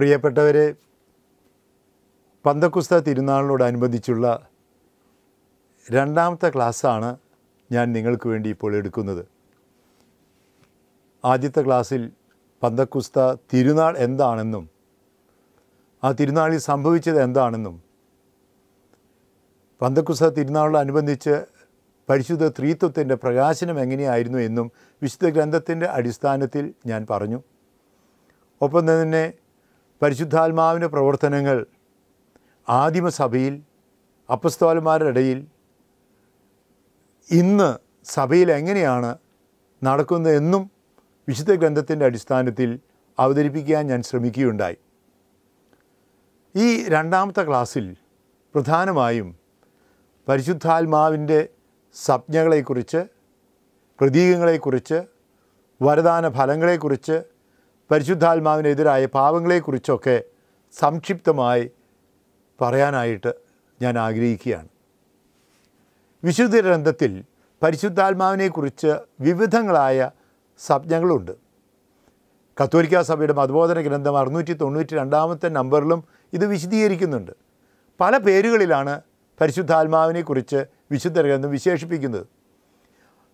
പ്രിയപ്പെട്ടവരെ പന്തക്കുസ്ത തിരുനാളിനോടനുബന്ധിച്ചുള്ള രണ്ടാമത്തെ ക്ലാസ്സാണ് ഞാൻ നിങ്ങൾക്ക് വേണ്ടി ഇപ്പോൾ എടുക്കുന്നത് ആദ്യത്തെ ക്ലാസ്സിൽ പന്തക്കുസ്ത തിരുനാൾ എന്താണെന്നും ആ തിരുനാളിൽ സംഭവിച്ചത് എന്താണെന്നും പന്തക്കുസ്ത തിരുനാളിനോടനുബന്ധിച്ച് പരിശുദ്ധ ത്രീത്വത്തിൻ്റെ പ്രകാശനം എങ്ങനെയായിരുന്നു എന്നും വിശുദ്ധ ഗ്രന്ഥത്തിൻ്റെ അടിസ്ഥാനത്തിൽ ഞാൻ പറഞ്ഞു ഒപ്പം തന്നെ പരിശുദ്ധാത്മാവിൻ്റെ പ്രവർത്തനങ്ങൾ ആദിമസഭയിൽ അപ്പസ്തോലന്മാരുടെ ഇടയിൽ ഇന്ന് സഭയിൽ എങ്ങനെയാണ് നടക്കുന്നതെന്നും വിശുദ്ധ ഗ്രന്ഥത്തിൻ്റെ അടിസ്ഥാനത്തിൽ അവതരിപ്പിക്കാൻ ഞാൻ ശ്രമിക്കുകയുണ്ടായി ഈ രണ്ടാമത്തെ ക്ലാസ്സിൽ പ്രധാനമായും പരിശുദ്ധാത്മാവിൻ്റെ സ്വപ്നങ്ങളെക്കുറിച്ച് പ്രതീകങ്ങളെക്കുറിച്ച് വരദാന ഫലങ്ങളെക്കുറിച്ച് പരിശുദ്ധാത്മാവിനെതിരായ പാപങ്ങളെക്കുറിച്ചൊക്കെ സംക്ഷിപ്തമായി പറയാനായിട്ട് ഞാൻ ആഗ്രഹിക്കുകയാണ് വിശുദ്ധ ഗ്രന്ഥത്തിൽ പരിശുദ്ധാത്മാവിനെക്കുറിച്ച് വിവിധങ്ങളായ സ്വപ്നങ്ങളുണ്ട് കത്തോലിക്ക സഭയുടെ മതബോധന ഗ്രന്ഥം അറുന്നൂറ്റി തൊണ്ണൂറ്റി രണ്ടാമത്തെ നമ്പറിലും ഇത് വിശദീകരിക്കുന്നുണ്ട് പല പേരുകളിലാണ് പരിശുദ്ധാത്മാവിനെക്കുറിച്ച് വിശുദ്ധ ഗ്രന്ഥം വിശേഷിപ്പിക്കുന്നത്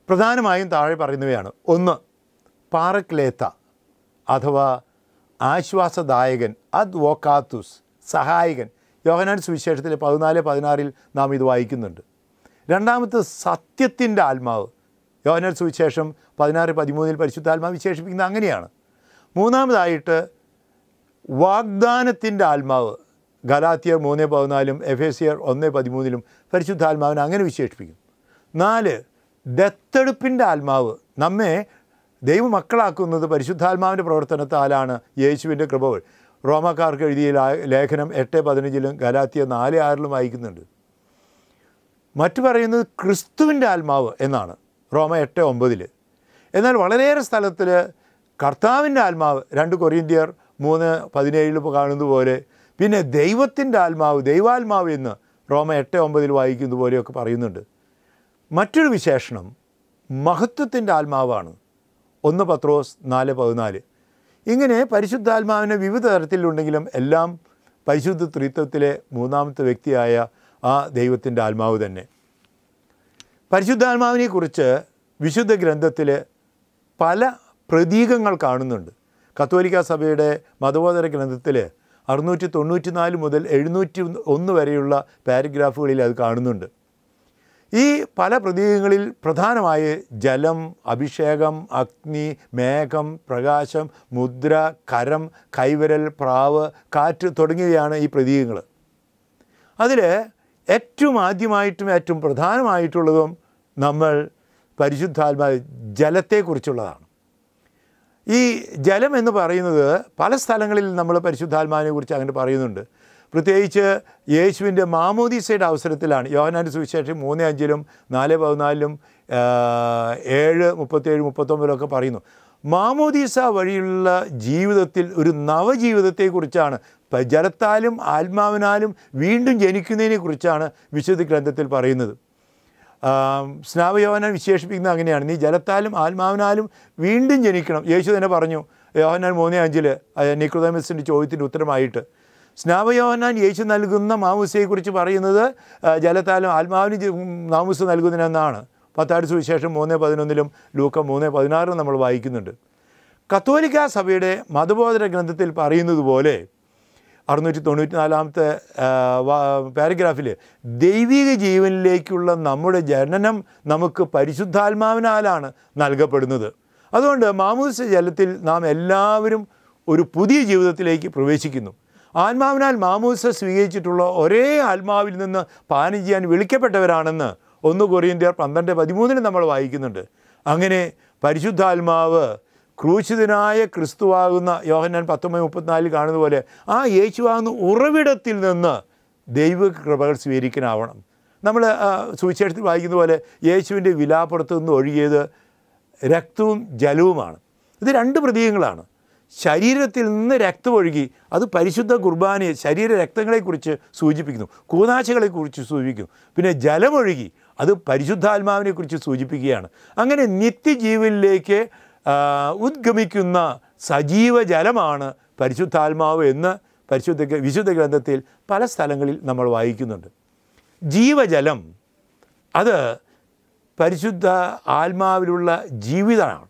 പ്രധാനമായും താഴെ പറയുന്നവയാണ് ഒന്ന് പാറക്ലേത്ത അഥവാ ആശ്വാസദായകൻ അദ് വോക്കാത്തുസ് സഹായകൻ യോഹനാൻ സുവിശേഷത്തിൽ പതിനാല് പതിനാറിൽ നാം ഇത് വായിക്കുന്നുണ്ട് രണ്ടാമത്തെ സത്യത്തിൻ്റെ ആത്മാവ് യോഹനാൻ സുവിശേഷം പതിനാറ് പതിമൂന്നിൽ ആത്മാവ് വിശേഷിപ്പിക്കുന്നത് അങ്ങനെയാണ് മൂന്നാമതായിട്ട് വാഗ്ദാനത്തിൻ്റെ ആത്മാവ് ഗലാത്തിയർ മൂന്ന് പതിനാലും സിയർ ഒന്ന് പതിമൂന്നിലും പരിശുദ്ധാത്മാവിനെ അങ്ങനെ വിശേഷിപ്പിക്കും നാല് ദത്തെടുപ്പിൻ്റെ ആത്മാവ് നമ്മെ ദൈവമക്കളാക്കുന്നത് പരിശുദ്ധാത്മാവിൻ്റെ പ്രവർത്തനത്താലാണ് യേശുവിൻ്റെ കൃപകൾ റോമക്കാർക്ക് എഴുതിയ ലേഖനം എട്ട് പതിനഞ്ചിലും ഗലാത്തിയ നാല് ആറിലും വായിക്കുന്നുണ്ട് മറ്റു പറയുന്നത് ക്രിസ്തുവിൻ്റെ ആത്മാവ് എന്നാണ് റോമ എട്ട് ഒമ്പതിൽ എന്നാൽ വളരെയേറെ സ്ഥലത്തിൽ കർത്താവിൻ്റെ ആത്മാവ് രണ്ട് കൊറിയന്ത്യർ മൂന്ന് പതിനേഴിൽ കാണുന്നത് പോലെ പിന്നെ ദൈവത്തിൻ്റെ ആത്മാവ് ദൈവാത്മാവ് എന്ന് റോമ എട്ട് ഒമ്പതിൽ വായിക്കുന്നത് പോലെയൊക്കെ പറയുന്നുണ്ട് മറ്റൊരു വിശേഷണം മഹത്വത്തിൻ്റെ ആത്മാവാണ് ഒന്ന് പത്രോസ് നാല് പതിനാല് ഇങ്ങനെ പരിശുദ്ധാത്മാവിന് വിവിധ തരത്തിലുണ്ടെങ്കിലും എല്ലാം പരിശുദ്ധ ത്രിത്വത്തിലെ മൂന്നാമത്തെ വ്യക്തിയായ ആ ദൈവത്തിൻ്റെ ആത്മാവ് തന്നെ പരിശുദ്ധാത്മാവിനെക്കുറിച്ച് വിശുദ്ധ ഗ്രന്ഥത്തിൽ പല പ്രതീകങ്ങൾ കാണുന്നുണ്ട് കത്തോലിക്ക സഭയുടെ മതബോധന ഗ്രന്ഥത്തിൽ അറുന്നൂറ്റി തൊണ്ണൂറ്റി നാല് മുതൽ എഴുന്നൂറ്റി ഒന്ന് വരെയുള്ള പാരഗ്രാഫുകളിൽ അത് കാണുന്നുണ്ട് ഈ പല പ്രതീകങ്ങളിൽ പ്രധാനമായി ജലം അഭിഷേകം അഗ്നി മേഘം പ്രകാശം മുദ്ര കരം കൈവരൽ പ്രാവ് കാറ്റ് തുടങ്ങിയവയാണ് ഈ പ്രതീകങ്ങൾ അതിൽ ഏറ്റവും ആദ്യമായിട്ടും ഏറ്റവും പ്രധാനമായിട്ടുള്ളതും നമ്മൾ പരിശുദ്ധാത്മാ ജലത്തെക്കുറിച്ചുള്ളതാണ് ഈ ജലം എന്ന് പറയുന്നത് പല സ്ഥലങ്ങളിൽ നമ്മൾ പരിശുദ്ധാത്മാവിനെ കുറിച്ച് അങ്ങനെ പറയുന്നുണ്ട് പ്രത്യേകിച്ച് യേശുവിൻ്റെ മാമോദീസയുടെ അവസരത്തിലാണ് യോഹനാൻ്റെ സുവിശേഷം മൂന്ന് അഞ്ചിലും നാല് പതിനാലിലും ഏഴ് മുപ്പത്തേഴ് മുപ്പത്തൊമ്പതിലൊക്കെ പറയുന്നു മാമോദീസ വഴിയുള്ള ജീവിതത്തിൽ ഒരു നവജീവിതത്തെക്കുറിച്ചാണ് ജലത്താലും ആത്മാവിനാലും വീണ്ടും ജനിക്കുന്നതിനെക്കുറിച്ചാണ് വിശുദ്ധ ഗ്രന്ഥത്തിൽ പറയുന്നത് സ്നാവയോഹനാൻ വിശേഷിപ്പിക്കുന്നത് അങ്ങനെയാണ് നീ ജലത്താലും ആത്മാവിനാലും വീണ്ടും ജനിക്കണം യേശു തന്നെ പറഞ്ഞു യോഹനാൻ മൂന്നേ അഞ്ചിൽ നിക്കുതമസിൻ്റെ ചോദ്യത്തിൻ്റെ ഉത്തരമായിട്ട് സ്നാപയോഹനാൻ യേശു നൽകുന്ന മാമൂസയെക്കുറിച്ച് പറയുന്നത് ജലത്താലും ആത്മാവിന് മാമൂസ് നൽകുന്നതിനെന്നാണ് പത്താഴ്ച സുവിശേഷം മൂന്ന് പതിനൊന്നിലും ലൂക്ക മൂന്ന് പതിനാറിലും നമ്മൾ വായിക്കുന്നുണ്ട് കത്തോലിക്ക സഭയുടെ മതബോധന ഗ്രന്ഥത്തിൽ പറയുന്നത് പോലെ അറുന്നൂറ്റി തൊണ്ണൂറ്റി നാലാമത്തെ പാരഗ്രാഫിൽ ദൈവിക ജീവനിലേക്കുള്ള നമ്മുടെ ജനനം നമുക്ക് പരിശുദ്ധാത്മാവിനാലാണ് നൽകപ്പെടുന്നത് അതുകൊണ്ട് മാമൂസ ജലത്തിൽ നാം എല്ലാവരും ഒരു പുതിയ ജീവിതത്തിലേക്ക് പ്രവേശിക്കുന്നു ആത്മാവിനാൽ മാമൂസ സ്വീകരിച്ചിട്ടുള്ള ഒരേ ആത്മാവിൽ നിന്ന് പാനം ചെയ്യാൻ വിളിക്കപ്പെട്ടവരാണെന്ന് ഒന്ന് കൊറിയന്ത്യർ പന്ത്രണ്ട് പതിമൂന്നിന് നമ്മൾ വായിക്കുന്നുണ്ട് അങ്ങനെ പരിശുദ്ധാത്മാവ് ക്രൂശിതനായ ക്രിസ്തുവാകുന്ന യോഹന്നാൻ പത്തൊമ്പത് മുപ്പത്തിനാലിൽ കാണുന്ന പോലെ ആ യേശുവാകുന്ന ഉറവിടത്തിൽ നിന്ന് ദൈവ കൃപകൾ സ്വീകരിക്കാനാവണം നമ്മൾ സുവിശേഷത്തിൽ വായിക്കുന്ന പോലെ യേശുവിൻ്റെ വിലാപ്പുറത്ത് നിന്ന് ഒഴുകിയത് രക്തവും ജലവുമാണ് ഇത് രണ്ട് പ്രതീകങ്ങളാണ് ശരീരത്തിൽ നിന്ന് രക്തമൊഴുകി അത് പരിശുദ്ധ കുർബാനയെ ശരീര രക്തങ്ങളെക്കുറിച്ച് സൂചിപ്പിക്കുന്നു കൂനാശകളെക്കുറിച്ച് സൂചിപ്പിക്കുന്നു പിന്നെ ജലമൊഴുകി അത് പരിശുദ്ധാത്മാവിനെക്കുറിച്ച് സൂചിപ്പിക്കുകയാണ് അങ്ങനെ നിത്യജീവനിലേക്ക് ഉദ്ഗമിക്കുന്ന സജീവ ജലമാണ് പരിശുദ്ധാത്മാവ് എന്ന് പരിശുദ്ധ വിശുദ്ധ ഗ്രന്ഥത്തിൽ പല സ്ഥലങ്ങളിൽ നമ്മൾ വായിക്കുന്നുണ്ട് ജീവജലം അത് പരിശുദ്ധ ആത്മാവിലുള്ള ജീവിതമാണ്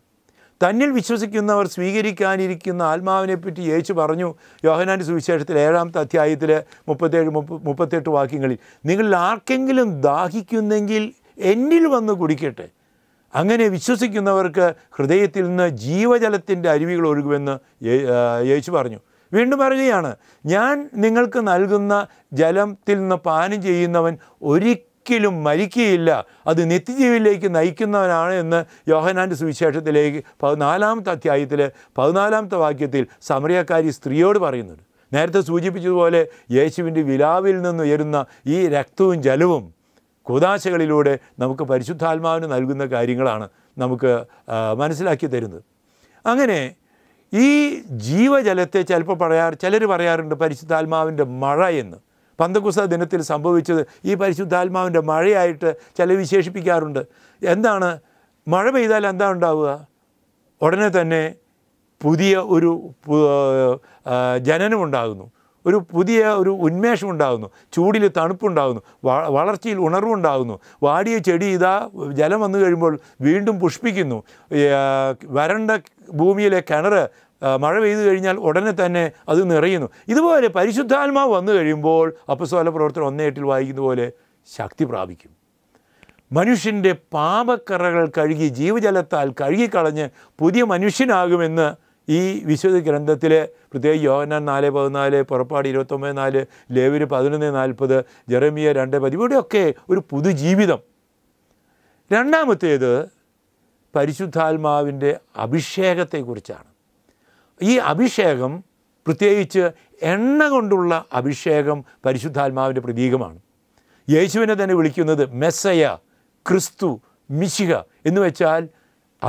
തന്നിൽ വിശ്വസിക്കുന്നവർ സ്വീകരിക്കാനിരിക്കുന്ന ആത്മാവിനെപ്പറ്റി യേശു പറഞ്ഞു യോഹനാൻ്റെ സുവിശേഷത്തിൽ ഏഴാമത്തെ അധ്യായത്തിൽ മുപ്പത്തേഴ് മുപ്പത്തെട്ട് വാക്യങ്ങളിൽ നിങ്ങളിൽ ആർക്കെങ്കിലും ദാഹിക്കുന്നെങ്കിൽ എന്നിൽ വന്ന് കുടിക്കട്ടെ അങ്ങനെ വിശ്വസിക്കുന്നവർക്ക് ഹൃദയത്തിൽ നിന്ന് ജീവജലത്തിൻ്റെ അരുവികൾ ഒഴുകുമെന്ന് യേശു പറഞ്ഞു വീണ്ടും പറയുകയാണ് ഞാൻ നിങ്ങൾക്ക് നൽകുന്ന ജലത്തിൽ നിന്ന് പാനം ചെയ്യുന്നവൻ ഒരിക്കലും ഒരിക്കലും മരിക്കുകയില്ല അത് നിത്യജീവിയിലേക്ക് നയിക്കുന്നവനാണ് എന്ന് യോഹനാൻ്റെ സുവിശേഷത്തിലേക്ക് പതിനാലാമത്തെ അധ്യായത്തിൽ പതിനാലാമത്തെ വാക്യത്തിൽ സമറിയക്കാരി സ്ത്രീയോട് പറയുന്നുണ്ട് നേരത്തെ സൂചിപ്പിച്ചതുപോലെ യേശുവിൻ്റെ വിലാവിൽ നിന്ന് നിന്നുയരുന്ന ഈ രക്തവും ജലവും കുതാശകളിലൂടെ നമുക്ക് പരിശുദ്ധാത്മാവിന് നൽകുന്ന കാര്യങ്ങളാണ് നമുക്ക് മനസ്സിലാക്കി തരുന്നത് അങ്ങനെ ഈ ജീവജലത്തെ ചിലപ്പോൾ പറയാറ് ചിലർ പറയാറുണ്ട് പരിശുദ്ധാത്മാവിൻ്റെ മഴ എന്ന് പന്തകുസ ദിനത്തിൽ സംഭവിച്ചത് ഈ പരിശുദ്ധാത്മാവിൻ്റെ മഴയായിട്ട് ചില വിശേഷിപ്പിക്കാറുണ്ട് എന്താണ് മഴ പെയ്താൽ എന്താ ഉണ്ടാവുക ഉടനെ തന്നെ പുതിയ ഒരു ജനനമുണ്ടാകുന്നു ഒരു പുതിയ ഒരു ഉന്മേഷം ഉണ്ടാകുന്നു ചൂടിൽ തണുപ്പുണ്ടാകുന്നു വളർച്ചയിൽ ഉണർവുണ്ടാകുന്നു വാടിയ ചെടി ഇതാ ജലം വന്നു കഴിയുമ്പോൾ വീണ്ടും പുഷ്പിക്കുന്നു വരണ്ട ഭൂമിയിലെ കിണറ് മഴ പെയ്തു കഴിഞ്ഞാൽ ഉടനെ തന്നെ അത് നിറയുന്നു ഇതുപോലെ പരിശുദ്ധാത്മാവ് വന്നു കഴിയുമ്പോൾ അപ്പസ്തോല പ്രവർത്തനം എട്ടിൽ വായിക്കുന്ന പോലെ ശക്തി പ്രാപിക്കും മനുഷ്യൻ്റെ പാപക്കറകൾ കഴുകി ജീവജലത്താൽ കഴുകിക്കളഞ്ഞ് പുതിയ മനുഷ്യനാകുമെന്ന് ഈ വിശുദ്ധ ഗ്രന്ഥത്തിൽ പ്രത്യേകിച്ച് യോഹനാൻ നാല് പതിനാല് പുറപ്പാട് ഇരുപത്തൊമ്പത് നാല് ലേവര് പതിനൊന്ന് നാൽപ്പത് ജെറമിയ രണ്ട് പതിവിടെയൊക്കെ ഒരു പുതുജീവിതം രണ്ടാമത്തേത് പരിശുദ്ധാത്മാവിൻ്റെ അഭിഷേകത്തെക്കുറിച്ചാണ് ഈ അഭിഷേകം പ്രത്യേകിച്ച് എണ്ണ കൊണ്ടുള്ള അഭിഷേകം പരിശുദ്ധാത്മാവിൻ്റെ പ്രതീകമാണ് യേശുവിനെ തന്നെ വിളിക്കുന്നത് മെസ്സയ ക്രിസ്തു മിശിക എന്ന് വെച്ചാൽ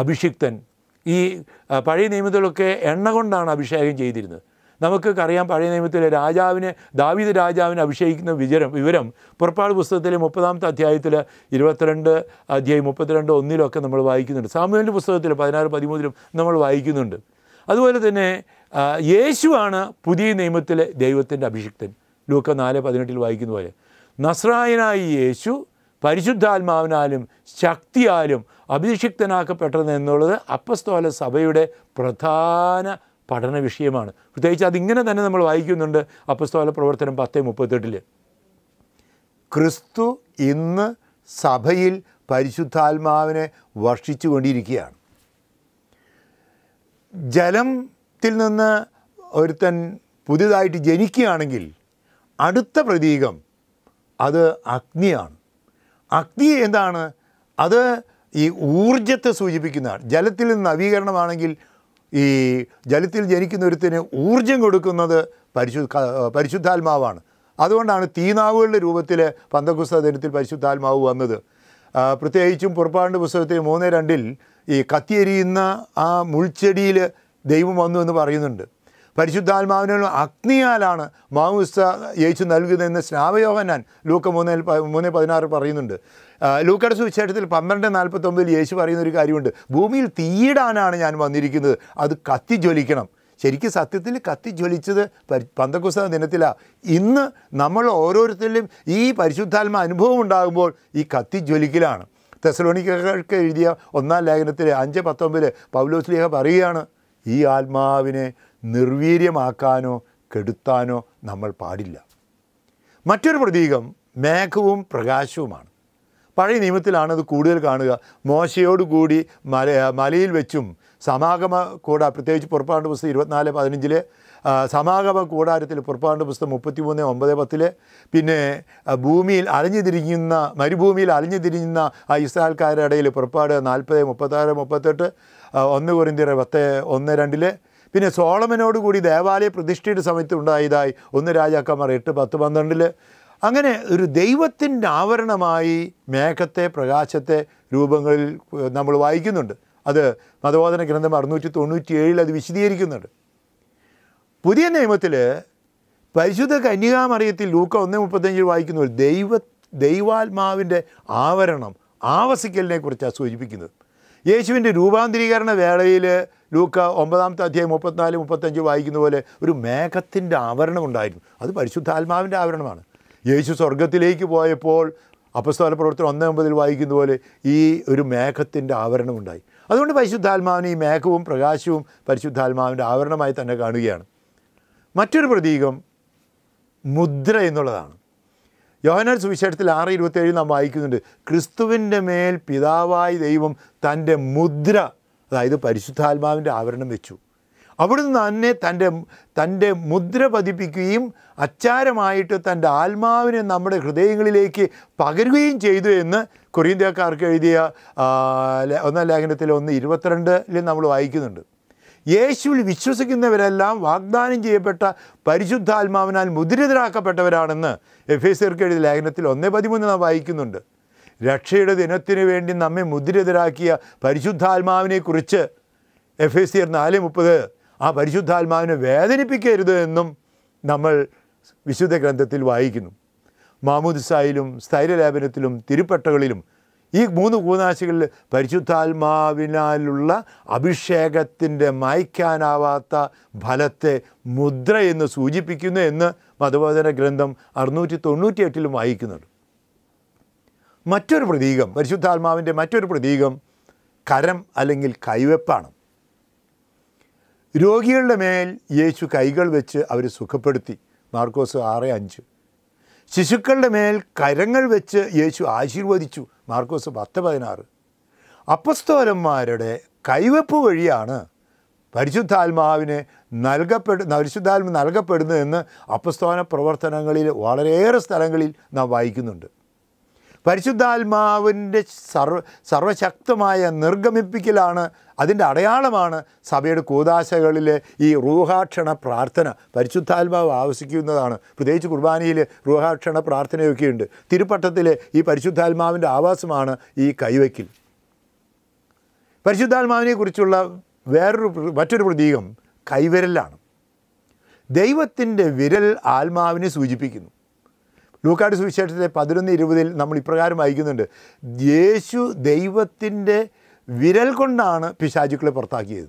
അഭിഷിക്തൻ ഈ പഴയ നിയമത്തിലൊക്കെ എണ്ണ കൊണ്ടാണ് അഭിഷേകം ചെയ്തിരുന്നത് നമുക്കൊക്കെ അറിയാം പഴയ നിയമത്തിലെ രാജാവിനെ ദാവിദ് രാജാവിനെ അഭിഷേകിക്കുന്ന വിചരം വിവരം പുറപ്പാട് പുസ്തകത്തിലെ മുപ്പതാമത്തെ അധ്യായത്തിൽ ഇരുപത്തിരണ്ട് അധ്യായം മുപ്പത്തിരണ്ട് ഒന്നിലൊക്കെ നമ്മൾ വായിക്കുന്നുണ്ട് സാമൂഹ്യ പുസ്തകത്തിൽ പതിനാറ് പതിമൂന്നിലും നമ്മൾ വായിക്കുന്നുണ്ട് അതുപോലെ തന്നെ യേശുവാണ് പുതിയ നിയമത്തിലെ ദൈവത്തിൻ്റെ അഭിഷിക്തൻ ലൂക്ക നാല് പതിനെട്ടിൽ വായിക്കുന്ന പോലെ നസ്രായനായി യേശു പരിശുദ്ധാത്മാവിനാലും ശക്തിയാലും അഭിഷിക്തനാക്കപ്പെട്ടത് എന്നുള്ളത് അപ്പസ്തോല സഭയുടെ പ്രധാന പഠന വിഷയമാണ് പ്രത്യേകിച്ച് അതിങ്ങനെ തന്നെ നമ്മൾ വായിക്കുന്നുണ്ട് അപ്പസ്തോല പ്രവർത്തനം പത്ത് മുപ്പത്തെട്ടിൽ ക്രിസ്തു ഇന്ന് സഭയിൽ പരിശുദ്ധാത്മാവിനെ വർഷിച്ചു കൊണ്ടിരിക്കുകയാണ് ജലത്തിൽ നിന്ന് ഒരുത്തൻ പുതിയതായിട്ട് ജനിക്കുകയാണെങ്കിൽ അടുത്ത പ്രതീകം അത് അഗ്നിയാണ് അഗ്നി എന്താണ് അത് ഈ ഊർജത്തെ സൂചിപ്പിക്കുന്നതാണ് ജലത്തിൽ നിന്ന് നവീകരണമാണെങ്കിൽ ഈ ജലത്തിൽ ജനിക്കുന്ന ഒരുത്തിന് ഊർജം കൊടുക്കുന്നത് പരിശു പരിശുദ്ധാത്മാവാണ് അതുകൊണ്ടാണ് തീനാവുകളുടെ രൂപത്തിൽ പന്തകുസ്ത ദിനത്തിൽ പരിശുദ്ധാത്മാവ് വന്നത് പ്രത്യേകിച്ചും പുറപ്പാണ്ട് പുസ്തകത്തിൽ മൂന്ന് രണ്ടിൽ ഈ കത്തിയെരിയുന്ന ആ മുൾച്ചെടിയിൽ ദൈവം വന്നു എന്ന് പറയുന്നുണ്ട് പരിശുദ്ധാത്മാവിനെ അഗ്നിയാലാണ് മാവുസ്ത യേശു നൽകുന്നതെന്ന് സ്നാപയോഹനാൻ ലൂക്ക മൂന്നിൽ മൂന്ന് പതിനാറ് പറയുന്നുണ്ട് ലൂക്കയുടെ സുവിശേഷത്തിൽ പന്ത്രണ്ട് നാൽപ്പത്തൊമ്പതിൽ യേശു പറയുന്ന ഒരു കാര്യമുണ്ട് ഭൂമിയിൽ തീയിടാനാണ് ഞാൻ വന്നിരിക്കുന്നത് അത് കത്തിജ്വലിക്കണം ശരിക്കും സത്യത്തിൽ കത്തിജ്വലിച്ചത് പന്തക്കുസ്ത ദിനത്തിലാണ് ഇന്ന് നമ്മൾ ഓരോരുത്തരിലും ഈ പരിശുദ്ധാത്മ അനുഭവം ഉണ്ടാകുമ്പോൾ ഈ കത്തിജ്വലിക്കലാണ് തെസലോണിക്കൾക്ക് എഴുതിയ ഒന്നാം ലേഖനത്തിൽ അഞ്ച് പത്തൊമ്പതിൽ ലീഹ പറയുകയാണ് ഈ ആത്മാവിനെ നിർവീര്യമാക്കാനോ കെടുത്താനോ നമ്മൾ പാടില്ല മറ്റൊരു പ്രതീകം മേഘവും പ്രകാശവുമാണ് പഴയ നിയമത്തിലാണത് കൂടുതൽ കാണുക മോശയോടുകൂടി മല മലയിൽ വെച്ചും സമാഗമ കൂടാ പ്രത്യേകിച്ച് പുറപ്പാണ്ട് പുസ്തകം ഇരുപത്തിനാല് പതിനഞ്ചിൽ സമാഗമ കൂടാരത്തിൽ പുറപ്പാണ്ട് പുസ്തകം മുപ്പത്തി മൂന്ന് ഒമ്പത് പത്തിൽ പിന്നെ ഭൂമിയിൽ അലഞ്ഞു തിരിഞ്ഞുന്ന മരുഭൂമിയിൽ അലഞ്ഞു തിരിഞ്ഞുന്ന ആ ഇസ്രായേൽക്കാരുടെ ഇടയിൽ പുറപ്പാട് നാൽപ്പത് മുപ്പത്താറ് മുപ്പത്തെട്ട് ഒന്ന് കുറിന്തിയർ പത്ത് ഒന്ന് രണ്ടിൽ പിന്നെ സോളമനോട് കൂടി ദേവാലയ പ്രതിഷ്ഠയുടെ സമയത്ത് ഉണ്ടായതായി ഒന്ന് രാജാക്കന്മാർ എട്ട് പത്ത് പന്ത്രണ്ടിൽ അങ്ങനെ ഒരു ദൈവത്തിൻ്റെ ആവരണമായി മേഘത്തെ പ്രകാശത്തെ രൂപങ്ങളിൽ നമ്മൾ വായിക്കുന്നുണ്ട് അത് മതബോധന ഗ്രന്ഥം അറുന്നൂറ്റി തൊണ്ണൂറ്റി ഏഴിൽ അത് വിശദീകരിക്കുന്നുണ്ട് പുതിയ നിയമത്തിൽ പരിശുദ്ധ കന്യകാമറിയത്തിൽ ലൂക്ക ഒന്ന് മുപ്പത്തഞ്ചിൽ വായിക്കുന്ന ഒരു ദൈവ ദൈവാത്മാവിൻ്റെ ആവരണം ആവസിക്കലിനെ കുറിച്ചാണ് സൂചിപ്പിക്കുന്നത് യേശുവിൻ്റെ രൂപാന്തരീകരണ വേളയിൽ ലൂക്ക ഒമ്പതാമത്തെ അധ്യായം മുപ്പത്തിനാല് മുപ്പത്തഞ്ച് വായിക്കുന്ന പോലെ ഒരു മേഘത്തിൻ്റെ ആവരണം ഉണ്ടായിരുന്നു അത് പരിശുദ്ധാത്മാവിൻ്റെ ആവരണമാണ് യേശു സ്വർഗത്തിലേക്ക് പോയപ്പോൾ അപസ്തോല പ്രവർത്തനം ഒന്നേ ഒമ്പതിൽ വായിക്കുന്ന പോലെ ഈ ഒരു മേഘത്തിൻ്റെ ആവരണമുണ്ടായി അതുകൊണ്ട് പരിശുദ്ധാത്മാവിനെ ഈ മേഘവും പ്രകാശവും പരിശുദ്ധാത്മാവിൻ്റെ ആവരണമായി തന്നെ കാണുകയാണ് മറ്റൊരു പ്രതീകം മുദ്ര എന്നുള്ളതാണ് യോഹനൽ സുവിശേഷത്തിൽ ആറ് ഇരുപത്തേഴ് നാം വായിക്കുന്നുണ്ട് ക്രിസ്തുവിൻ്റെ മേൽ പിതാവായ ദൈവം തൻ്റെ മുദ്ര അതായത് പരിശുദ്ധാത്മാവിൻ്റെ ആവരണം വെച്ചു അവിടുന്ന് തന്നെ തൻ്റെ തൻ്റെ മുദ്ര പതിപ്പിക്കുകയും അച്ചാരമായിട്ട് തൻ്റെ ആത്മാവിനെ നമ്മുടെ ഹൃദയങ്ങളിലേക്ക് പകരുകയും ചെയ്തു എന്ന് കൊറിയന്ത്യക്കാർക്ക് എഴുതിയ ഒന്നാം ലേഖനത്തിൽ ഒന്ന് ഇരുപത്തിരണ്ടിൽ നമ്മൾ വായിക്കുന്നുണ്ട് യേശുവിൽ വിശ്വസിക്കുന്നവരെല്ലാം വാഗ്ദാനം ചെയ്യപ്പെട്ട പരിശുദ്ധാത്മാവിനാൽ മുദ്രിതരാക്കപ്പെട്ടവരാണെന്ന് എഫ് എ സിർക്ക് എഴുതിയ ലേഖനത്തിൽ ഒന്നേ പതിമൂന്ന് നാം വായിക്കുന്നുണ്ട് രക്ഷയുടെ ദിനത്തിനു വേണ്ടി നമ്മെ മുദ്രിതരാക്കിയ പരിശുദ്ധാത്മാവിനെക്കുറിച്ച് എഫ് എ സിർ നാല് മുപ്പത് ആ പരിശുദ്ധാത്മാവിനെ വേദനിപ്പിക്കരുത് എന്നും നമ്മൾ വിശുദ്ധ ഗ്രന്ഥത്തിൽ വായിക്കുന്നു മാമുദിസായിലും സ്ഥൈര്യലേപനത്തിലും തിരുപ്പട്ടകളിലും ഈ മൂന്ന് കൂനാശികളിൽ പരിശുദ്ധാത്മാവിനാലുള്ള അഭിഷേകത്തിൻ്റെ മായ്ക്കാനാവാത്ത ഫലത്തെ മുദ്ര എന്ന് സൂചിപ്പിക്കുന്നു എന്ന് മതബോധന ഗ്രന്ഥം അറുന്നൂറ്റി എട്ടിലും വായിക്കുന്നുണ്ട് മറ്റൊരു പ്രതീകം പരിശുദ്ധാത്മാവിൻ്റെ മറ്റൊരു പ്രതീകം കരം അല്ലെങ്കിൽ കൈവെപ്പാണ് രോഗികളുടെ മേൽ യേശു കൈകൾ വെച്ച് അവർ സുഖപ്പെടുത്തി മാർക്കോസ് ആറ് അഞ്ച് ശിശുക്കളുടെ മേൽ കരങ്ങൾ വെച്ച് യേശു ആശീർവദിച്ചു മാർക്കോസ് പത്ത് പതിനാറ് അപ്പസ്തോലന്മാരുടെ കൈവെപ്പ് വഴിയാണ് പരിശുദ്ധാത്മാവിന് നൽകപ്പെടു പരിശുദ്ധാത്മ നൽകപ്പെടുന്നതെന്ന് അപ്പസ്തോന പ്രവർത്തനങ്ങളിൽ വളരെയേറെ സ്ഥലങ്ങളിൽ നാം വായിക്കുന്നുണ്ട് പരിശുദ്ധാത്മാവിൻ്റെ സർവ സർവശക്തമായ നിർഗമിപ്പിക്കലാണ് അതിൻ്റെ അടയാളമാണ് സഭയുടെ കൂതാശകളിലെ ഈ റൂഹാക്ഷണ പ്രാർത്ഥന പരിശുദ്ധാത്മാവ് ആവശിക്കുന്നതാണ് പ്രത്യേകിച്ച് കുർബാനയിൽ റൂഹാക്ഷണ പ്രാർത്ഥനയൊക്കെയുണ്ട് തിരുപ്പട്ടത്തിലെ ഈ പരിശുദ്ധാത്മാവിൻ്റെ ആവാസമാണ് ഈ കൈവയ്ക്കിൽ പരിശുദ്ധാത്മാവിനെക്കുറിച്ചുള്ള വേറൊരു മറ്റൊരു പ്രതീകം കൈവിരലാണ് ദൈവത്തിൻ്റെ വിരൽ ആത്മാവിനെ സൂചിപ്പിക്കുന്നു ലൂക്കാട് സുവിശേഷത്തിലെ പതിനൊന്ന് ഇരുപതിൽ നമ്മൾ ഇപ്രകാരം വായിക്കുന്നുണ്ട് യേശു ദൈവത്തിൻ്റെ വിരൽ കൊണ്ടാണ് പിശാചുക്കളെ പുറത്താക്കിയത്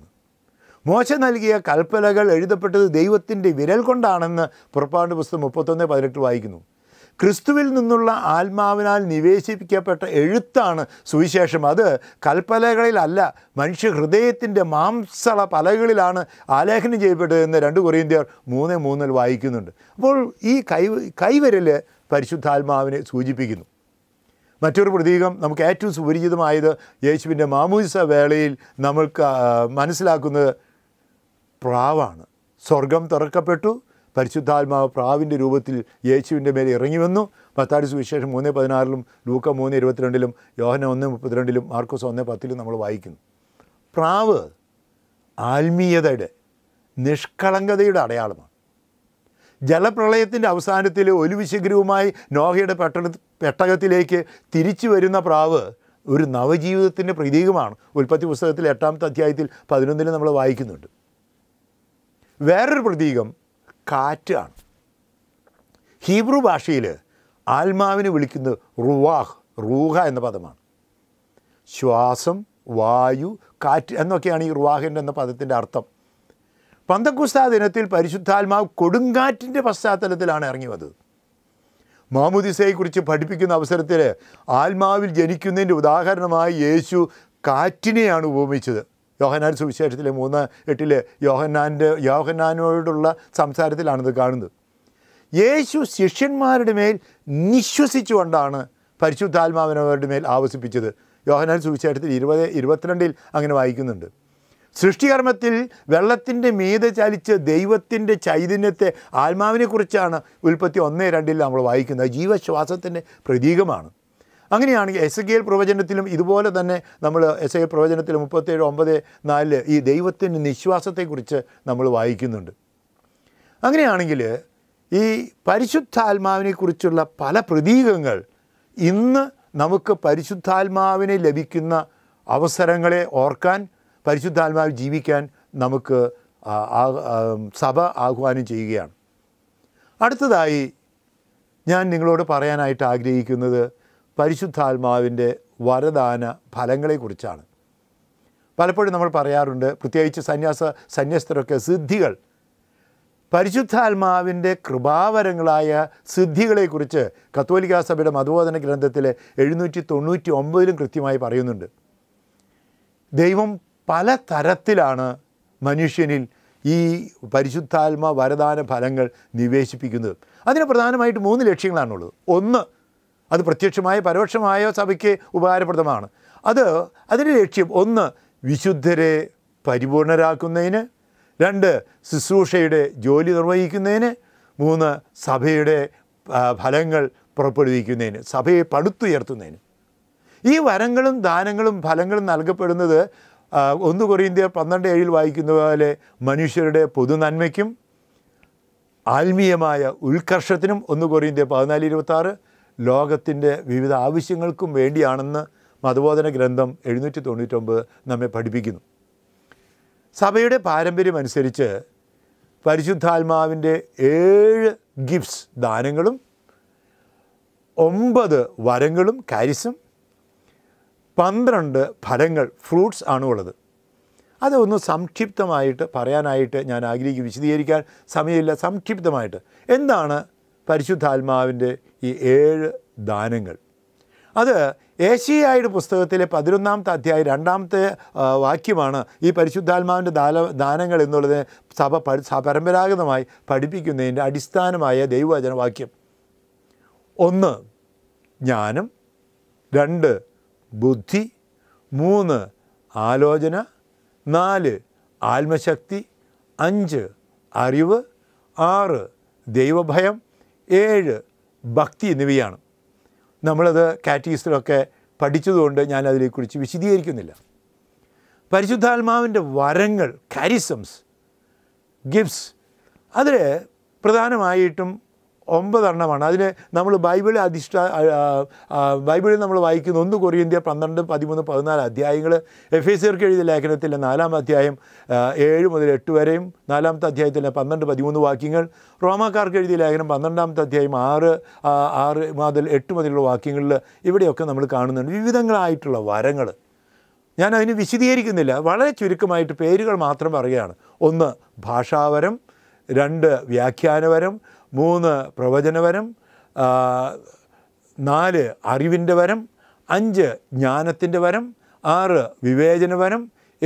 മോശം നൽകിയ കൽപ്പനകൾ എഴുതപ്പെട്ടത് ദൈവത്തിൻ്റെ വിരൽ കൊണ്ടാണെന്ന് പുറപ്പാട് പുസ്തകം മുപ്പത്തൊന്ന് പതിനെട്ട് വായിക്കുന്നു ക്രിസ്തുവിൽ നിന്നുള്ള ആത്മാവിനാൽ നിവേശിപ്പിക്കപ്പെട്ട എഴുത്താണ് സുവിശേഷം അത് കൽപ്പലകളിലല്ല മനുഷ്യ ഹൃദയത്തിൻ്റെ മാംസള പലകളിലാണ് ആലേഖനം ചെയ്യപ്പെട്ടതെന്ന് രണ്ട് കൊറിയന്ത്യർ മൂന്ന് മൂന്നിൽ വായിക്കുന്നുണ്ട് അപ്പോൾ ഈ കൈ കൈവരൽ പരിശുദ്ധാത്മാവിനെ സൂചിപ്പിക്കുന്നു മറ്റൊരു പ്രതീകം നമുക്ക് ഏറ്റവും സുപരിചിതമായത് യേശുവിൻ്റെ മാമൂസ വേളയിൽ നമ്മൾക്ക് മനസ്സിലാക്കുന്നത് പ്രാവാണ് സ്വർഗം തുറക്കപ്പെട്ടു പരിശുദ്ധാത്മാവ് പ്രാവിൻ്റെ രൂപത്തിൽ യേശുവിൻ്റെ മേലെ ഇറങ്ങി വന്നു പത്താടി സുവിശേഷം മൂന്ന് പതിനാറിലും ലൂക്ക മൂന്ന് ഇരുപത്തിരണ്ടിലും യോഹന ഒന്ന് മുപ്പത്തിരണ്ടിലും മാർക്കോസ് ഒന്ന് പത്തിലും നമ്മൾ വായിക്കുന്നു പ്രാവ് ആത്മീയതയുടെ നിഷ്കളങ്കതയുടെ അടയാളമാണ് ജലപ്രളയത്തിൻ്റെ അവസാനത്തിൽ ഒലിവിശിഖരവുമായി നോഹയുടെ പെട്ട പെട്ടകത്തിലേക്ക് തിരിച്ചു വരുന്ന പ്രാവ് ഒരു നവജീവിതത്തിൻ്റെ പ്രതീകമാണ് ഉൽപ്പത്തി പുസ്തകത്തിൽ എട്ടാമത്തെ അധ്യായത്തിൽ പതിനൊന്നിൽ നമ്മൾ വായിക്കുന്നുണ്ട് വേറൊരു പ്രതീകം കാറ്റാണ് ഹീബ്രു ഭാഷയിൽ ആത്മാവിന് വിളിക്കുന്ന റുവാഹ് റൂഹ എന്ന പദമാണ് ശ്വാസം വായു കാറ്റ് എന്നൊക്കെയാണ് ഈ റുവാഹിൻ്റെ എന്ന പദത്തിൻ്റെ അർത്ഥം പന്തക്കുസ്ത ദിനത്തിൽ പരിശുദ്ധാത്മാവ് കൊടുങ്കാറ്റിൻ്റെ പശ്ചാത്തലത്തിലാണ് ഇറങ്ങി വന്നത് മാമുദിസയെക്കുറിച്ച് പഠിപ്പിക്കുന്ന അവസരത്തിൽ ആത്മാവിൽ ജനിക്കുന്നതിൻ്റെ ഉദാഹരണമായി യേശു കാറ്റിനെയാണ് ഉപമിച്ചത് യോഹന്നാൻ സുവിശേഷത്തിലെ മൂന്ന് എട്ടിലെ യോഹന്നാൻ്റെ യോഹന്നാനോടുള്ള സംസാരത്തിലാണിത് കാണുന്നത് യേശു ശിഷ്യന്മാരുടെ മേൽ നിശ്വസിച്ചുകൊണ്ടാണ് പരിശുദ്ധാത്മാവിനവരുടെ മേൽ ആവസിപ്പിച്ചത് യോഹനാൻ സുവിശേഷത്തിൽ ഇരുപത് ഇരുപത്തിരണ്ടിൽ അങ്ങനെ വായിക്കുന്നുണ്ട് സൃഷ്ടികർമ്മത്തിൽ വെള്ളത്തിൻ്റെ മീതെ ചലിച്ച് ദൈവത്തിൻ്റെ ചൈതന്യത്തെ ആത്മാവിനെക്കുറിച്ചാണ് ഉൽപ്പത്തി ഒന്ന് രണ്ടിൽ നമ്മൾ വായിക്കുന്നത് ജീവശ്വാസത്തിൻ്റെ പ്രതീകമാണ് അങ്ങനെയാണെങ്കിൽ എസ് കെ എൽ പ്രവചനത്തിലും ഇതുപോലെ തന്നെ നമ്മൾ എസ് എ പ്രവചനത്തിൽ മുപ്പത്തേഴ് ഒമ്പത് നാലിൽ ഈ ദൈവത്തിൻ്റെ നിശ്വാസത്തെക്കുറിച്ച് നമ്മൾ വായിക്കുന്നുണ്ട് അങ്ങനെയാണെങ്കിൽ ഈ പരിശുദ്ധാത്മാവിനെക്കുറിച്ചുള്ള പല പ്രതീകങ്ങൾ ഇന്ന് നമുക്ക് പരിശുദ്ധാത്മാവിനെ ലഭിക്കുന്ന അവസരങ്ങളെ ഓർക്കാൻ പരിശുദ്ധാത്മാവിൽ ജീവിക്കാൻ നമുക്ക് സഭ ആഹ്വാനം ചെയ്യുകയാണ് അടുത്തതായി ഞാൻ നിങ്ങളോട് പറയാനായിട്ട് ആഗ്രഹിക്കുന്നത് പരിശുദ്ധാത്മാവിൻ്റെ വരദാന ഫലങ്ങളെക്കുറിച്ചാണ് പലപ്പോഴും നമ്മൾ പറയാറുണ്ട് പ്രത്യേകിച്ച് സന്യാസ സന്യസ്തരൊക്കെ സിദ്ധികൾ പരിശുദ്ധാത്മാവിൻ്റെ കൃപാവരങ്ങളായ സിദ്ധികളെക്കുറിച്ച് കത്തോലിക്കാ സഭയുടെ മതബോധന ഗ്രന്ഥത്തിലെ എഴുന്നൂറ്റി തൊണ്ണൂറ്റി ഒമ്പതിലും കൃത്യമായി പറയുന്നുണ്ട് ദൈവം പല തരത്തിലാണ് മനുഷ്യനിൽ ഈ പരിശുദ്ധാത്മ വരദാന ഫലങ്ങൾ നിവേശിപ്പിക്കുന്നത് അതിന് പ്രധാനമായിട്ട് മൂന്ന് ലക്ഷ്യങ്ങളാണുള്ളത് ഒന്ന് അത് പ്രത്യക്ഷമായ പരോക്ഷമായ സഭയ്ക്ക് ഉപകാരപ്രദമാണ് അത് അതിൻ്റെ ലക്ഷ്യം ഒന്ന് വിശുദ്ധരെ പരിപൂർണരാക്കുന്നതിന് രണ്ട് ശുശ്രൂഷയുടെ ജോലി നിർവഹിക്കുന്നതിന് മൂന്ന് സഭയുടെ ഫലങ്ങൾ പുറപ്പെടുവിക്കുന്നതിന് സഭയെ പടുത്തുയർത്തുന്നതിന് ഈ വരങ്ങളും ദാനങ്ങളും ഫലങ്ങളും നൽകപ്പെടുന്നത് ഒന്ന് കൊറിയന്തിയർ പന്ത്രണ്ട് ഏഴിൽ വായിക്കുന്ന പോലെ മനുഷ്യരുടെ പൊതുനന്മയ്ക്കും ആത്മീയമായ ഉത്കർഷത്തിനും ഒന്ന് കൊറിയന്തിയർ പതിനാല് ഇരുപത്താറ് ലോകത്തിൻ്റെ വിവിധ ആവശ്യങ്ങൾക്കും വേണ്ടിയാണെന്ന് മതബോധന ഗ്രന്ഥം എഴുന്നൂറ്റി തൊണ്ണൂറ്റൊമ്പത് നമ്മെ പഠിപ്പിക്കുന്നു സഭയുടെ പാരമ്പര്യം അനുസരിച്ച് പരിശുദ്ധാത്മാവിൻ്റെ ഏഴ് ഗിഫ്റ്റ്സ് ദാനങ്ങളും ഒമ്പത് വരങ്ങളും കാരിസം പന്ത്രണ്ട് ഫലങ്ങൾ ഫ്രൂട്ട്സ് ആണുള്ളത് അതൊന്ന് സംക്ഷിപ്തമായിട്ട് പറയാനായിട്ട് ഞാൻ ആഗ്രഹിക്കും വിശദീകരിക്കാൻ സമയമില്ല സംക്ഷിപ്തമായിട്ട് എന്താണ് പരിശുദ്ധാത്മാവിൻ്റെ ഈ ഏഴ് ദാനങ്ങൾ അത് ഏഷ്യായുടെ പുസ്തകത്തിലെ പതിനൊന്നാമത്തെ അധ്യായം രണ്ടാമത്തെ വാക്യമാണ് ഈ പരിശുദ്ധാത്മാവിൻ്റെ ദാന ദാനങ്ങൾ എന്നുള്ളതിനെ സഭ പരമ്പരാഗതമായി പഠിപ്പിക്കുന്നതിൻ്റെ അടിസ്ഥാനമായ ദൈവവചന വാക്യം ഒന്ന് ജ്ഞാനം രണ്ട് ബുദ്ധി മൂന്ന് ആലോചന നാല് ആത്മശക്തി അഞ്ച് അറിവ് ആറ് ദൈവഭയം ഏഴ് ഭക്തി എന്നിവയാണ് നമ്മളത് കാറ്റീസിലൊക്കെ പഠിച്ചതുകൊണ്ട് ഞാൻ അതിനെക്കുറിച്ച് വിശദീകരിക്കുന്നില്ല പരിശുദ്ധാത്മാവിൻ്റെ വരങ്ങൾ കാരിസംസ് ഗിഫ്റ്റ്സ് അതിൽ പ്രധാനമായിട്ടും ഒമ്പതെണ്ണമാണ് അതിന് നമ്മൾ ബൈബിൾ അധിഷ്ഠ ബൈബിളിൽ നമ്മൾ വായിക്കുന്ന ഒന്ന് കൊറിയന്ത്യ പന്ത്രണ്ട് പതിമൂന്ന് പതിനാല് അധ്യായങ്ങൾ എഫ് എ സിയർക്ക് എഴുതിയ ലേഖനത്തിലെ നാലാം അധ്യായം ഏഴ് മുതൽ എട്ട് വരെയും നാലാമത്തെ അധ്യായത്തിലെ പന്ത്രണ്ട് പതിമൂന്ന് വാക്യങ്ങൾ റോമാക്കാർക്ക് എഴുതിയ ലേഖനം പന്ത്രണ്ടാമത്തെ അധ്യായം ആറ് ആറ് മുതൽ എട്ട് മുതലുള്ള വാക്യങ്ങളിൽ ഇവിടെയൊക്കെ നമ്മൾ കാണുന്നുണ്ട് വിവിധങ്ങളായിട്ടുള്ള വരങ്ങൾ ഞാൻ അതിന് വിശദീകരിക്കുന്നില്ല വളരെ ചുരുക്കമായിട്ട് പേരുകൾ മാത്രം പറയുകയാണ് ഒന്ന് ഭാഷാവരം രണ്ട് വ്യാഖ്യാനവരം മൂന്ന് പ്രവചനവരം നാല് അറിവിൻ്റെ വരം അഞ്ച് ജ്ഞാനത്തിൻ്റെ വരം ആറ് വിവേചനവരം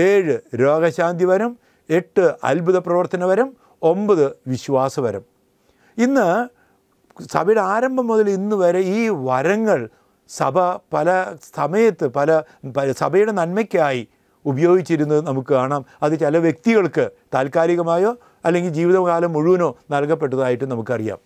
ഏഴ് രോഗശാന്തി വരം എട്ട് അത്ഭുത പ്രവർത്തന വരം ഒമ്പത് വിശ്വാസവരം ഇന്ന് സഭയുടെ ആരംഭം മുതൽ ഇന്ന് വരെ ഈ വരങ്ങൾ സഭ പല സമയത്ത് പല സഭയുടെ നന്മയ്ക്കായി ഉപയോഗിച്ചിരുന്നത് നമുക്ക് കാണാം അത് ചില വ്യക്തികൾക്ക് താൽക്കാലികമായോ അല്ലെങ്കിൽ ജീവിതകാലം മുഴുവനോ നൽകപ്പെട്ടതായിട്ട് നമുക്കറിയാം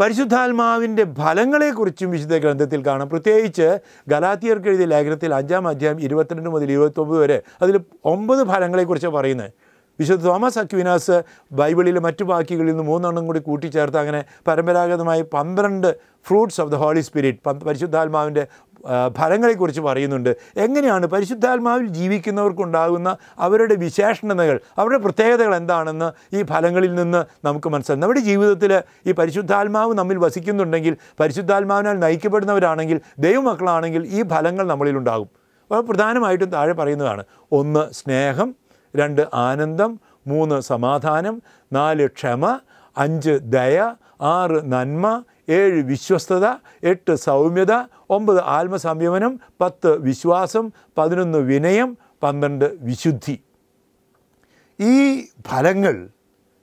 പരിശുദ്ധാത്മാവിൻ്റെ ഫലങ്ങളെക്കുറിച്ചും വിശുദ്ധ ഗ്രന്ഥത്തിൽ കാണാം പ്രത്യേകിച്ച് ഗലാത്തിയർക്ക് എഴുതിയ ലേഖനത്തിൽ അഞ്ചാം അധ്യായം ഇരുപത്തിരണ്ട് മുതൽ ഇരുപത്തൊമ്പത് വരെ അതിൽ ഒമ്പത് ഫലങ്ങളെക്കുറിച്ച് പറയുന്നത് വിശുദ്ധ തോമസ് അക്വിനാസ് ബൈബിളിലെ മറ്റു ബാക്കികളിൽ നിന്ന് മൂന്നെണ്ണം കൂടി കൂട്ടിച്ചേർത്ത് അങ്ങനെ പരമ്പരാഗതമായി പന്ത്രണ്ട് fruits of the holy spirit പരിശുദ്ധാത്മാവിൻ്റെ ഫലങ്ങളെക്കുറിച്ച് പറയുന്നുണ്ട് എങ്ങനെയാണ് പരിശുദ്ധാത്മാവിൽ ജീവിക്കുന്നവർക്കുണ്ടാകുന്ന അവരുടെ വിശേഷണതകൾ അവരുടെ പ്രത്യേകതകൾ എന്താണെന്ന് ഈ ഫലങ്ങളിൽ നിന്ന് നമുക്ക് മനസ്സിലാക്കാം നമ്മുടെ ജീവിതത്തിൽ ഈ പരിശുദ്ധാത്മാവ് നമ്മിൽ വസിക്കുന്നുണ്ടെങ്കിൽ പരിശുദ്ധാത്മാവിനാൽ നയിക്കപ്പെടുന്നവരാണെങ്കിൽ ദൈവമക്കളാണെങ്കിൽ ഈ ഫലങ്ങൾ നമ്മളിലുണ്ടാകും അപ്പോൾ പ്രധാനമായിട്ടും താഴെ പറയുന്നതാണ് ഒന്ന് സ്നേഹം രണ്ട് ആനന്ദം മൂന്ന് സമാധാനം നാല് ക്ഷമ അഞ്ച് ദയ ആറ് നന്മ ഏഴ് വിശ്വസ്തത എട്ട് സൗമ്യത ഒമ്പത് ആത്മസംയമനം പത്ത് വിശ്വാസം പതിനൊന്ന് വിനയം പന്ത്രണ്ട് വിശുദ്ധി ഈ ഫലങ്ങൾ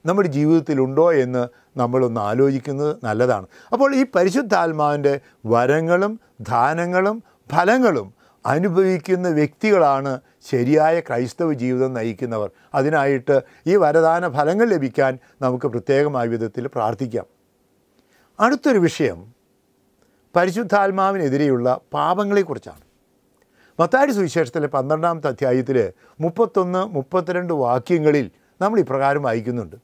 നമ്മുടെ ജീവിതത്തിലുണ്ടോ എന്ന് നമ്മളൊന്ന് ആലോചിക്കുന്നത് നല്ലതാണ് അപ്പോൾ ഈ പരിശുദ്ധാത്മാവിൻ്റെ വരങ്ങളും ദാനങ്ങളും ഫലങ്ങളും അനുഭവിക്കുന്ന വ്യക്തികളാണ് ശരിയായ ക്രൈസ്തവ ജീവിതം നയിക്കുന്നവർ അതിനായിട്ട് ഈ വരദാന ഫലങ്ങൾ ലഭിക്കാൻ നമുക്ക് പ്രത്യേകമായ വിധത്തിൽ പ്രാർത്ഥിക്കാം അടുത്തൊരു വിഷയം പരിശുദ്ധാത്മാവിനെതിരെയുള്ള പാപങ്ങളെക്കുറിച്ചാണ് മത്താരി സുവിശേഷത്തിലെ പന്ത്രണ്ടാമത്തെ അധ്യായത്തിൽ മുപ്പത്തൊന്ന് മുപ്പത്തിരണ്ട് വാക്യങ്ങളിൽ നമ്മൾ ഇപ്രകാരം വായിക്കുന്നുണ്ട്